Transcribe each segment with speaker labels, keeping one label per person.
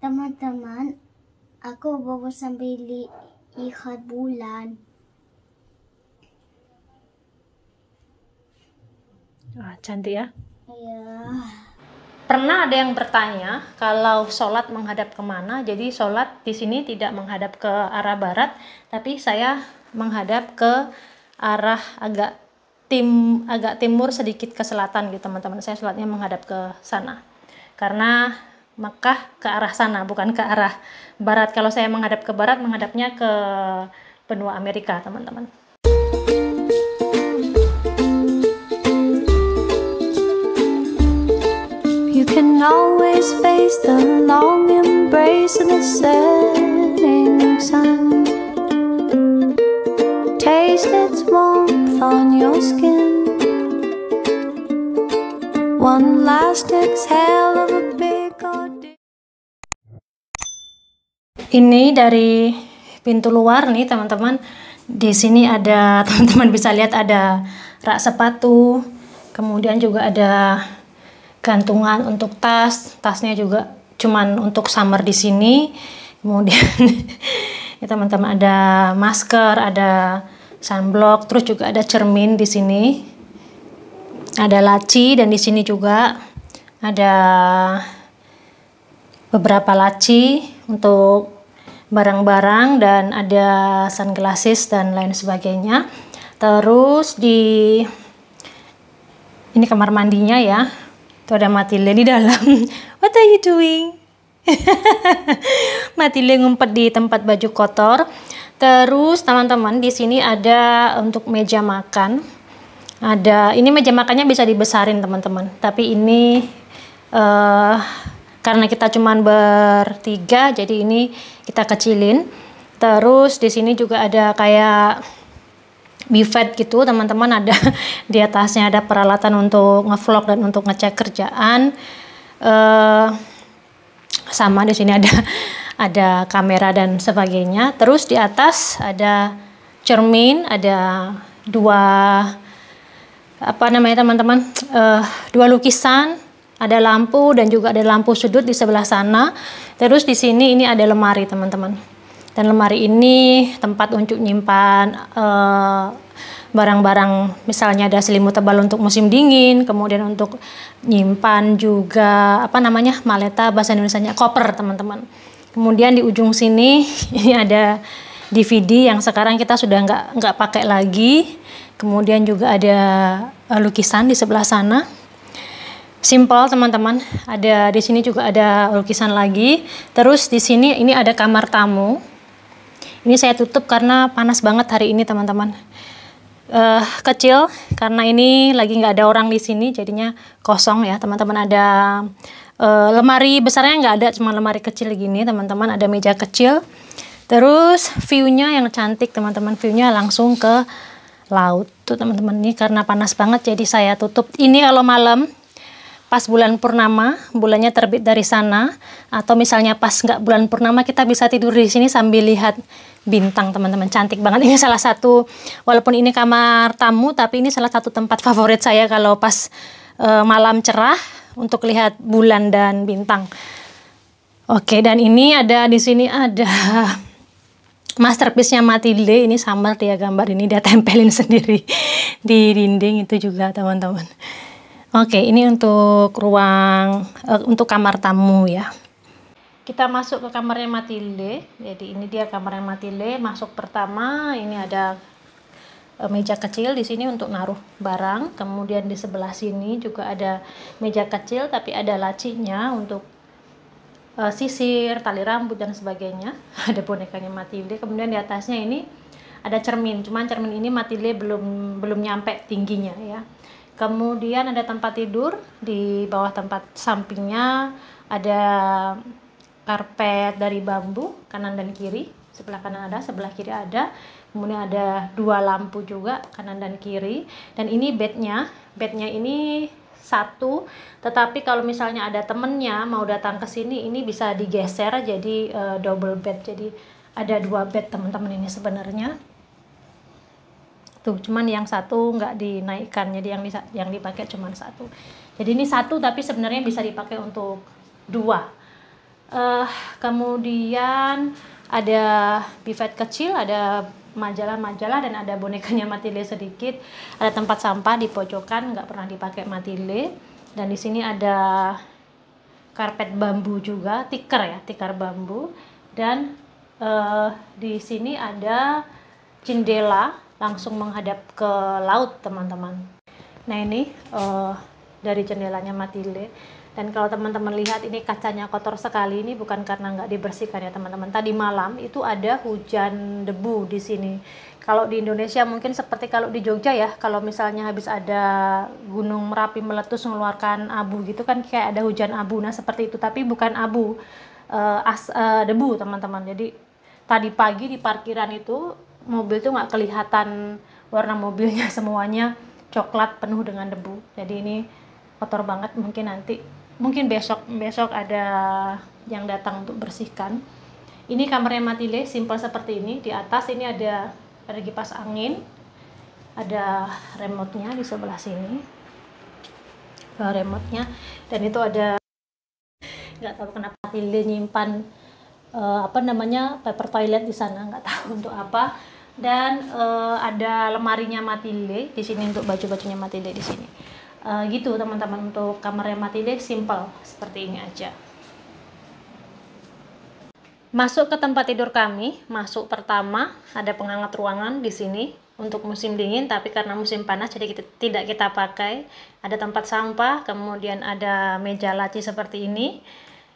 Speaker 1: Teman-teman, aku baru sambil lihat bulan. Wah, cantik ya? Iya. Pernah ada yang bertanya kalau sholat menghadap kemana? Jadi sholat di sini tidak menghadap ke arah barat, tapi saya menghadap ke arah agak tim agak timur sedikit ke selatan gitu teman-teman. Saya sholatnya menghadap ke sana karena Makkah ke arah sana, bukan ke arah barat. Kalau saya menghadap ke barat, menghadapnya ke benua Amerika, teman-teman. You can always face the long embrace of the setting sun. Taste its warmth on your skin. One last exhale of a ini dari pintu luar nih teman-teman di sini ada teman-teman bisa lihat ada rak sepatu kemudian juga ada gantungan untuk tas tasnya juga cuman untuk summer di sini kemudian ya teman-teman ada masker ada sunblock terus juga ada cermin di sini ada laci dan di sini juga ada beberapa laci untuk barang-barang dan ada sunglasses dan lain sebagainya. Terus di ini kamar mandinya ya. Itu ada Matilde di dalam. What are you doing? Matilde ngumpet di tempat baju kotor. Terus teman-teman di sini ada untuk meja makan. Ada ini meja makannya bisa dibesarin teman-teman. Tapi ini uh, karena kita cuman bertiga jadi ini kita kecilin terus di sini juga ada kayak bifed gitu teman-teman ada di atasnya ada peralatan untuk ngevlog dan untuk ngecek kerjaan uh, sama di sini ada ada kamera dan sebagainya terus di atas ada cermin ada dua apa namanya teman-teman uh, dua lukisan ada lampu dan juga ada lampu sudut di sebelah sana. Terus di sini ini ada lemari teman-teman. Dan lemari ini tempat untuk nyimpan eh, barang-barang uh, misalnya ada selimut tebal untuk musim dingin, kemudian untuk nyimpan juga apa namanya maleta bahasa indonesia koper teman-teman. Kemudian di ujung sini ini ada DVD yang sekarang kita sudah nggak nggak pakai lagi. Kemudian juga ada uh, lukisan di sebelah sana. Simple teman-teman. Ada di sini juga ada lukisan lagi. Terus di sini ini ada kamar tamu. Ini saya tutup karena panas banget hari ini teman-teman. Uh, kecil karena ini lagi nggak ada orang di sini jadinya kosong ya teman-teman ada uh, lemari besarnya nggak ada cuma lemari kecil gini teman-teman ada meja kecil terus viewnya yang cantik teman-teman viewnya langsung ke laut tuh teman-teman ini karena panas banget jadi saya tutup ini kalau malam pas bulan purnama, bulannya terbit dari sana, atau misalnya pas nggak bulan purnama kita bisa tidur di sini sambil lihat bintang teman-teman cantik banget ini salah satu walaupun ini kamar tamu tapi ini salah satu tempat favorit saya kalau pas e, malam cerah untuk lihat bulan dan bintang. Oke dan ini ada di sini ada masterpiece-nya Matilde ini summer dia gambar ini dia tempelin sendiri di dinding itu juga teman-teman. Oke, ini untuk ruang uh, untuk kamar tamu ya. Kita masuk ke kamarnya Matilde. Jadi ini dia kamarnya Matilde. Masuk pertama ini ada eh, meja kecil di sini untuk naruh barang. Kemudian di sebelah sini juga ada meja kecil tapi ada lacinya untuk uh, sisir, tali rambut dan sebagainya. Ada bonekanya Matilde. Kemudian di atasnya ini ada cermin. Cuman cermin ini Matilde belum belum nyampe tingginya ya Kemudian ada tempat tidur di bawah tempat sampingnya ada karpet dari bambu kanan dan kiri. Sebelah kanan ada, sebelah kiri ada. Kemudian ada dua lampu juga kanan dan kiri. Dan ini bednya, bednya ini satu. Tetapi kalau misalnya ada temennya mau datang ke sini, ini bisa digeser jadi uh, double bed. Jadi ada dua bed teman-teman ini sebenarnya tuh cuman yang satu nggak dinaikkan jadi yang yang dipakai cuman satu jadi ini satu tapi sebenarnya bisa dipakai untuk dua uh, kemudian ada pivot kecil ada majalah-majalah dan ada bonekanya matile sedikit ada tempat sampah di pojokan nggak pernah dipakai matile dan di sini ada karpet bambu juga tikar ya tikar bambu dan uh, di sini ada jendela langsung menghadap ke laut teman-teman nah ini uh, dari jendelanya Matile dan kalau teman-teman lihat ini kacanya kotor sekali ini bukan karena nggak dibersihkan ya teman-teman tadi malam itu ada hujan debu di sini kalau di Indonesia mungkin seperti kalau di Jogja ya kalau misalnya habis ada gunung merapi meletus mengeluarkan abu gitu kan kayak ada hujan abu nah seperti itu tapi bukan abu uh, as uh, debu teman-teman jadi tadi pagi di parkiran itu mobil tuh nggak kelihatan warna mobilnya semuanya coklat penuh dengan debu jadi ini kotor banget mungkin nanti mungkin besok besok ada yang datang untuk bersihkan ini kamarnya Matilde simpel seperti ini di atas ini ada ada kipas angin ada remote-nya di sebelah sini uh, remote-nya dan itu ada nggak tahu kenapa Matilde nyimpan uh, apa namanya paper toilet di sana nggak tahu untuk apa dan uh, ada lemarinya Matile di sini untuk baju-bajunya Matile di sini. Uh, gitu teman-teman untuk kamarnya Matile simple seperti ini aja. Masuk ke tempat tidur kami, masuk pertama ada penghangat ruangan di sini untuk musim dingin tapi karena musim panas jadi kita, tidak kita pakai. Ada tempat sampah, kemudian ada meja laci seperti ini.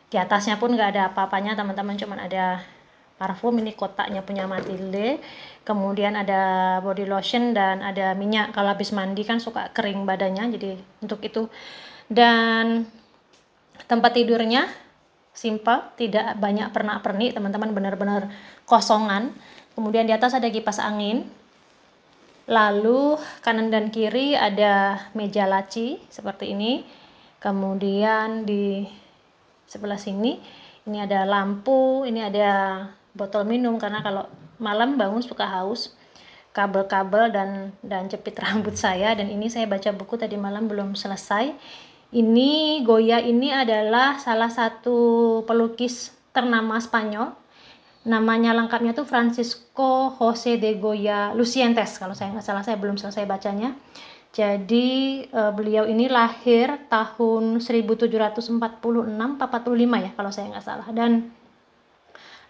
Speaker 1: Di atasnya pun nggak ada apa-apanya teman-teman, cuman ada parfum ini kotaknya punya Matilde kemudian ada body lotion dan ada minyak kalau habis mandi kan suka kering badannya jadi untuk itu dan tempat tidurnya simpel, tidak banyak pernak-pernik teman-teman benar-benar kosongan kemudian di atas ada kipas angin lalu kanan dan kiri ada meja laci seperti ini kemudian di sebelah sini ini ada lampu ini ada botol minum karena kalau malam bangun suka haus kabel-kabel dan dan jepit rambut saya dan ini saya baca buku tadi malam belum selesai. Ini Goya ini adalah salah satu pelukis ternama Spanyol. Namanya lengkapnya tuh Francisco Jose de Goya Lucientes kalau saya nggak salah saya belum selesai bacanya. Jadi eh, beliau ini lahir tahun 1746 45 ya kalau saya nggak salah dan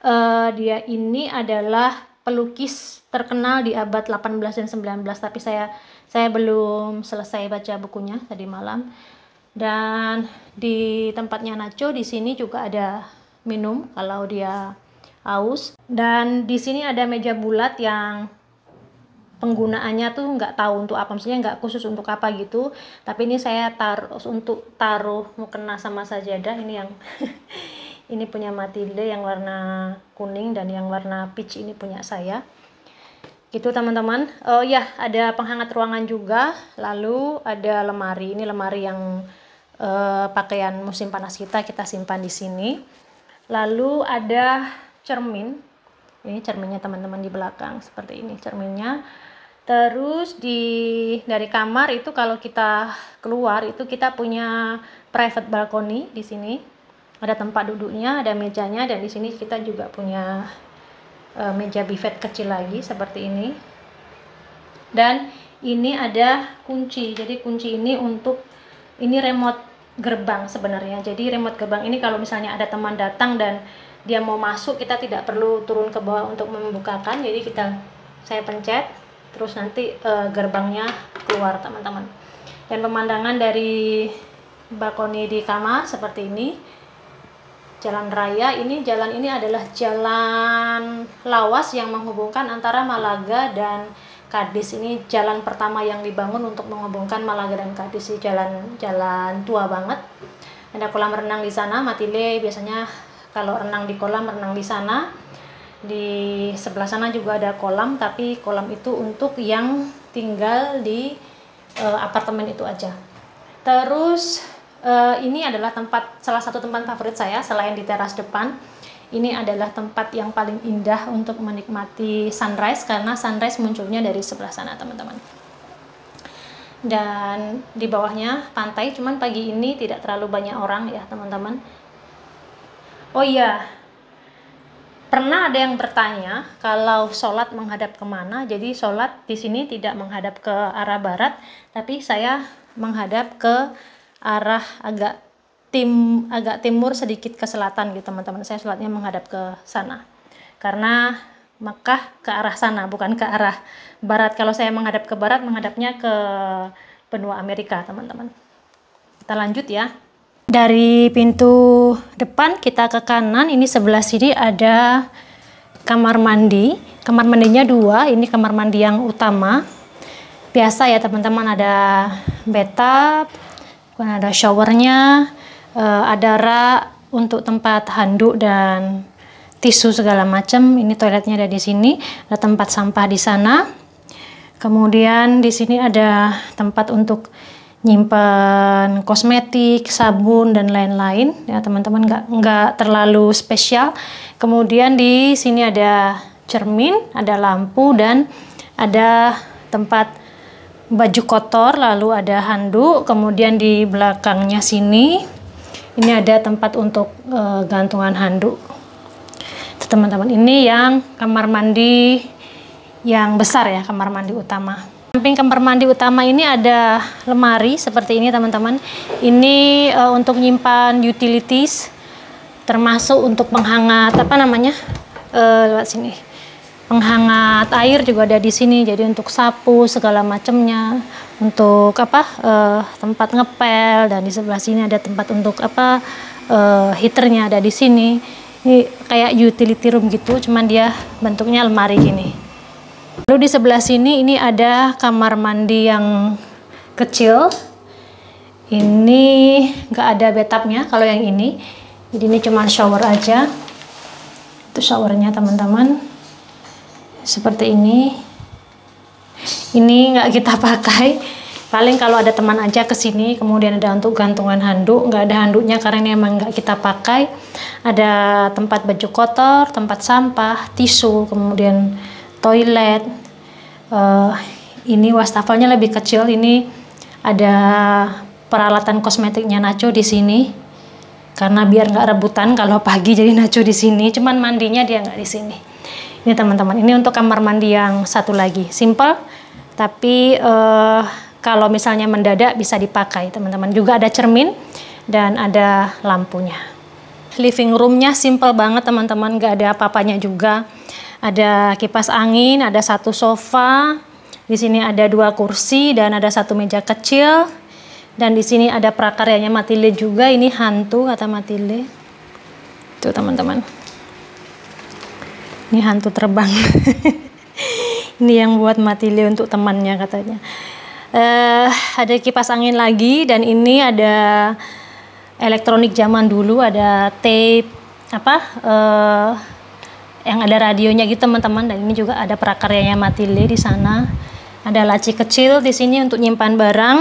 Speaker 1: uh, dia ini adalah pelukis terkenal di abad 18 dan 19 tapi saya saya belum selesai baca bukunya tadi malam dan di tempatnya Nacho di sini juga ada minum kalau dia aus dan di sini ada meja bulat yang penggunaannya tuh nggak tahu untuk apa maksudnya nggak khusus untuk apa gitu tapi ini saya taruh untuk taruh mukena sama sajadah ini yang ini punya Matilde yang warna kuning dan yang warna peach ini punya saya gitu teman-teman oh ya ada penghangat ruangan juga lalu ada lemari ini lemari yang uh, pakaian musim panas kita kita simpan di sini lalu ada cermin ini cerminnya teman-teman di belakang seperti ini cerminnya terus di dari kamar itu kalau kita keluar itu kita punya private balcony di sini ada tempat duduknya ada mejanya dan di sini kita juga punya e, meja bivet kecil lagi seperti ini dan ini ada kunci jadi kunci ini untuk ini remote gerbang sebenarnya jadi remote gerbang ini kalau misalnya ada teman datang dan dia mau masuk kita tidak perlu turun ke bawah untuk membukakan jadi kita saya pencet terus nanti e, gerbangnya keluar teman-teman dan pemandangan dari balkoni di kamar seperti ini jalan raya ini jalan ini adalah jalan lawas yang menghubungkan antara Malaga dan Kadis ini jalan pertama yang dibangun untuk menghubungkan Malaga dan Kadis di jalan jalan tua banget ada kolam renang di sana Matile biasanya kalau renang di kolam renang di sana di sebelah sana juga ada kolam tapi kolam itu untuk yang tinggal di e, apartemen itu aja terus Eh, ini adalah tempat salah satu tempat favorit saya selain di teras depan. Ini adalah tempat yang paling indah untuk menikmati sunrise karena sunrise munculnya dari sebelah sana, teman-teman. Dan di bawahnya pantai, cuman pagi ini tidak terlalu banyak orang ya, teman-teman. Oh iya, pernah ada yang bertanya kalau sholat menghadap kemana jadi sholat di sini tidak menghadap ke arah barat tapi saya menghadap ke arah agak tim agak timur sedikit ke selatan gitu teman-teman saya sholatnya menghadap ke sana karena Mekah ke arah sana bukan ke arah barat kalau saya menghadap ke barat menghadapnya ke benua Amerika teman-teman kita lanjut ya dari pintu depan kita ke kanan ini sebelah sini ada kamar mandi kamar mandinya dua ini kamar mandi yang utama biasa ya teman-teman ada bathtub Kemudian ada showernya, eh, ada rak untuk tempat handuk dan tisu segala macam. Ini toiletnya ada di sini, ada tempat sampah di sana. Kemudian di sini ada tempat untuk nyimpan kosmetik, sabun dan lain-lain. Ya teman-teman nggak -teman nggak terlalu spesial. Kemudian di sini ada cermin, ada lampu dan ada tempat baju kotor, lalu ada handuk, kemudian di belakangnya sini ini ada tempat untuk e, gantungan handuk. Teman-teman, ini yang kamar mandi yang besar ya, kamar mandi utama. Samping kamar mandi utama ini ada lemari seperti ini teman-teman. Ini e, untuk nyimpan utilities termasuk untuk penghangat apa namanya? E, lewat sini penghangat air juga ada di sini jadi untuk sapu segala macamnya untuk apa eh, tempat ngepel dan di sebelah sini ada tempat untuk apa eh, heaternya ada di sini ini kayak utility room gitu cuman dia bentuknya lemari gini lalu di sebelah sini ini ada kamar mandi yang kecil ini nggak ada betapnya kalau yang ini jadi ini cuma shower aja itu showernya teman-teman seperti ini ini nggak kita pakai paling kalau ada teman aja ke sini kemudian ada untuk gantungan handuk nggak ada handuknya karena ini emang nggak kita pakai ada tempat baju kotor tempat sampah tisu kemudian toilet uh, ini wastafelnya lebih kecil ini ada peralatan kosmetiknya Nacho di sini karena biar nggak rebutan kalau pagi jadi Nacho di sini cuman mandinya dia nggak di sini ini teman-teman, ini untuk kamar mandi yang satu lagi. Simple, tapi uh, kalau misalnya mendadak bisa dipakai teman-teman. Juga ada cermin dan ada lampunya. Living roomnya simple banget teman-teman, gak ada apa-apanya juga. Ada kipas angin, ada satu sofa, di sini ada dua kursi dan ada satu meja kecil. Dan di sini ada prakaryanya Matilde juga, ini hantu kata Matilde. Tuh teman-teman ini hantu terbang ini yang buat Matile untuk temannya katanya uh, ada kipas angin lagi dan ini ada elektronik zaman dulu ada tape apa uh, yang ada radionya gitu teman-teman dan ini juga ada prakaryanya Matile di sana ada laci kecil di sini untuk nyimpan barang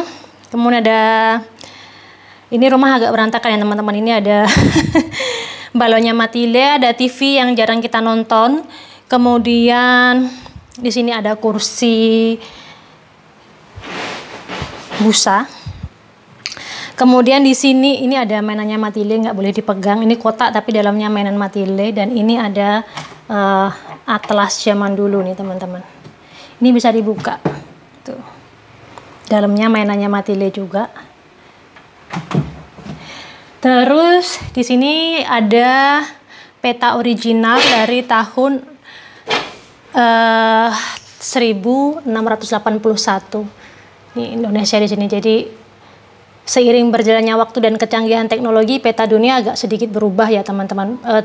Speaker 1: kemudian ada ini rumah agak berantakan ya teman-teman ini ada balonnya Matile, ada TV yang jarang kita nonton. Kemudian di sini ada kursi busa. Kemudian di sini ini ada mainannya matile nggak boleh dipegang. Ini kotak tapi dalamnya mainan matile dan ini ada uh, atlas zaman dulu nih teman-teman. Ini bisa dibuka. Tuh. Dalamnya mainannya matile juga. Terus di sini ada peta original dari tahun eh, uh, 1681. Ini Indonesia di sini. Jadi seiring berjalannya waktu dan kecanggihan teknologi, peta dunia agak sedikit berubah ya teman-teman. Uh,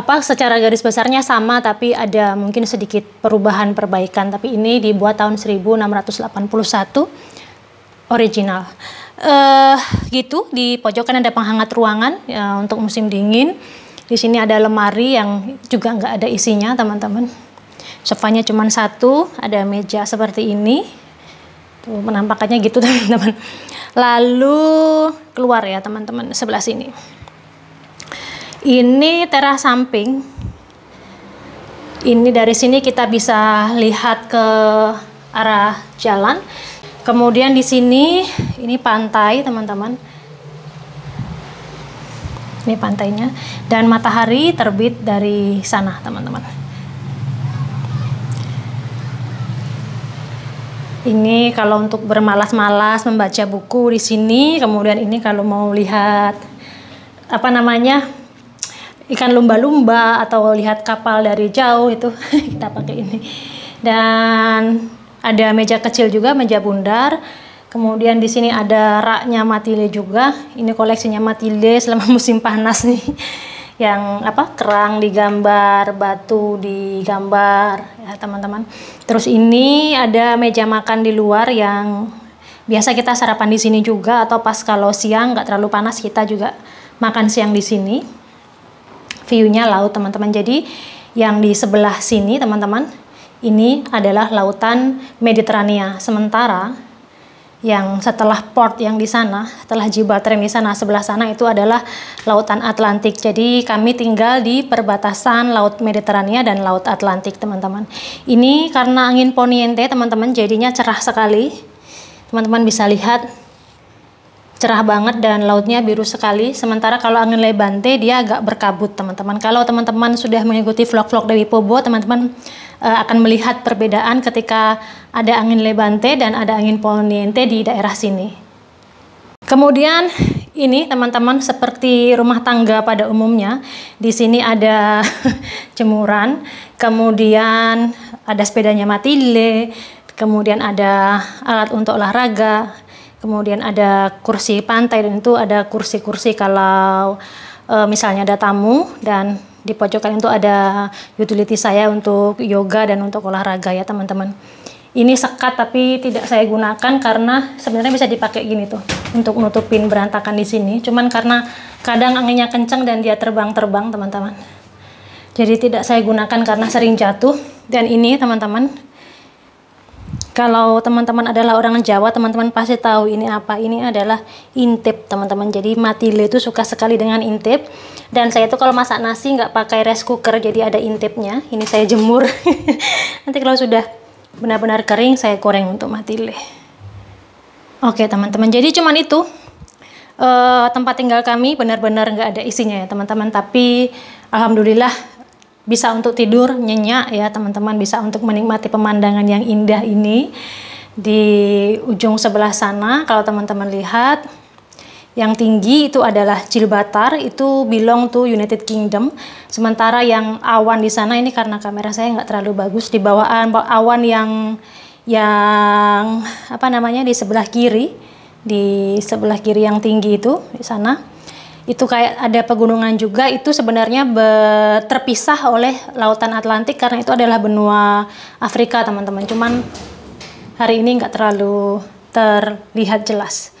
Speaker 1: apa secara garis besarnya sama tapi ada mungkin sedikit perubahan perbaikan tapi ini dibuat tahun 1681 original uh, gitu di pojok kan ada penghangat ruangan ya, untuk musim dingin. Di sini ada lemari yang juga nggak ada isinya teman-teman. Sofanya cuma satu, ada meja seperti ini. Tuh penampakannya gitu teman-teman. Lalu keluar ya teman-teman sebelah sini. Ini teras samping. Ini dari sini kita bisa lihat ke arah jalan Kemudian di sini ini pantai teman-teman. Ini pantainya dan matahari terbit dari sana teman-teman. Ini kalau untuk bermalas-malas membaca buku di sini, kemudian ini kalau mau lihat apa namanya ikan lumba-lumba atau lihat kapal dari jauh itu kita pakai ini dan ada meja kecil juga, meja bundar. Kemudian di sini ada raknya Matile juga. Ini koleksinya matilde selama musim panas nih. Yang apa? Kerang digambar, batu digambar ya teman-teman. Terus ini ada meja makan di luar yang biasa kita sarapan di sini juga atau pas kalau siang nggak terlalu panas kita juga makan siang di sini. Viewnya laut teman-teman. Jadi yang di sebelah sini teman-teman ini adalah lautan Mediterania. Sementara yang setelah port yang di sana, setelah Gibraltar yang di sana, sebelah sana itu adalah lautan Atlantik. Jadi kami tinggal di perbatasan laut Mediterania dan laut Atlantik, teman-teman. Ini karena angin poniente, teman-teman, jadinya cerah sekali. Teman-teman bisa lihat cerah banget dan lautnya biru sekali. Sementara kalau angin lebante dia agak berkabut, teman-teman. Kalau teman-teman sudah mengikuti vlog-vlog dari Pobo, teman-teman uh, akan melihat perbedaan ketika ada angin lebante dan ada angin Poniente di daerah sini. Kemudian ini teman-teman seperti rumah tangga pada umumnya, di sini ada cemuran, kemudian ada sepedanya matile, kemudian ada alat untuk olahraga, kemudian ada kursi pantai dan itu ada kursi-kursi kalau e, misalnya ada tamu dan di pojokan itu ada utility saya untuk yoga dan untuk olahraga ya teman-teman ini sekat tapi tidak saya gunakan karena sebenarnya bisa dipakai gini tuh untuk nutupin berantakan di sini cuman karena kadang anginnya kencang dan dia terbang-terbang teman-teman jadi tidak saya gunakan karena sering jatuh dan ini teman-teman kalau teman-teman adalah orang Jawa, teman-teman pasti tahu ini apa. Ini adalah intip, teman-teman. Jadi Matile itu suka sekali dengan intip. Dan saya tuh kalau masak nasi nggak pakai rice cooker, jadi ada intipnya. Ini saya jemur. Nanti kalau sudah benar-benar kering, saya goreng untuk Matile. Oke, teman-teman. Jadi cuman itu uh, tempat tinggal kami benar-benar nggak ada isinya ya, teman-teman. Tapi alhamdulillah bisa untuk tidur nyenyak ya teman-teman bisa untuk menikmati pemandangan yang indah ini di ujung sebelah sana kalau teman-teman lihat yang tinggi itu adalah Jilbatar itu belong to United Kingdom sementara yang awan di sana ini karena kamera saya nggak terlalu bagus di bawah awan yang yang apa namanya di sebelah kiri di sebelah kiri yang tinggi itu di sana itu kayak ada pegunungan juga itu sebenarnya terpisah oleh lautan Atlantik karena itu adalah benua Afrika teman-teman cuman hari ini nggak terlalu terlihat jelas.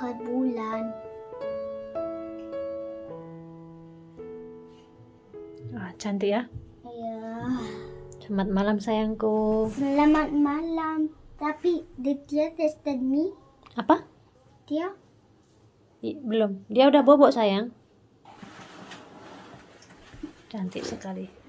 Speaker 1: melihat bulan. Ah, cantik ya? Iya. Selamat malam sayangku. Selamat malam. Tapi dia tested me? Apa? Dia? I, belum. Dia udah bobok sayang. Cantik sekali.